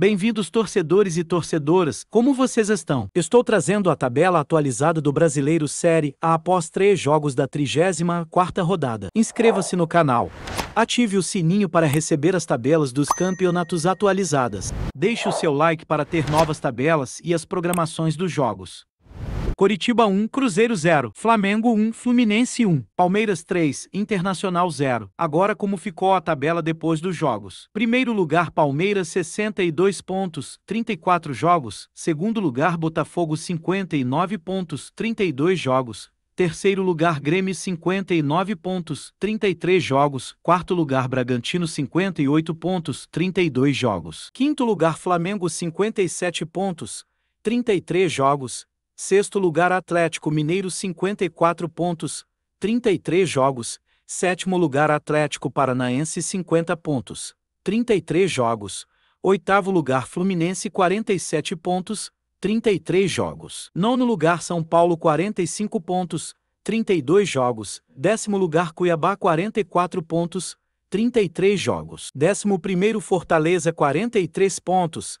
Bem-vindos torcedores e torcedoras, como vocês estão? Estou trazendo a tabela atualizada do Brasileiro Série A após três jogos da 34ª rodada. Inscreva-se no canal. Ative o sininho para receber as tabelas dos campeonatos atualizadas. Deixe o seu like para ter novas tabelas e as programações dos jogos. Coritiba 1, Cruzeiro 0, Flamengo 1, Fluminense 1, Palmeiras 3, Internacional 0. Agora como ficou a tabela depois dos jogos. Primeiro lugar Palmeiras 62 pontos, 34 jogos. Segundo lugar Botafogo 59 pontos, 32 jogos. Terceiro lugar Grêmio 59 pontos, 33 jogos. Quarto lugar Bragantino 58 pontos, 32 jogos. Quinto lugar Flamengo 57 pontos, 33 jogos. Sexto lugar Atlético Mineiro 54 pontos, 33 jogos. Sétimo lugar Atlético Paranaense 50 pontos, 33 jogos. Oitavo lugar Fluminense 47 pontos, 33 jogos. Nono lugar São Paulo 45 pontos, 32 jogos. Décimo lugar Cuiabá 44 pontos, 33 jogos. Décimo primeiro Fortaleza 43 pontos,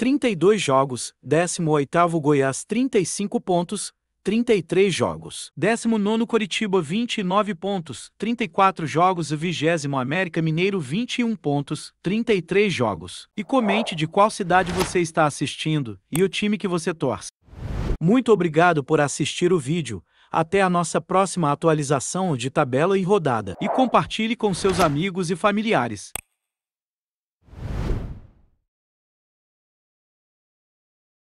32 jogos, 18º Goiás 35 pontos, 33 jogos. 19 Coritiba 29 pontos, 34 jogos. 20 América Mineiro 21 pontos, 33 jogos. E comente de qual cidade você está assistindo e o time que você torce. Muito obrigado por assistir o vídeo. Até a nossa próxima atualização de tabela e rodada. E compartilhe com seus amigos e familiares.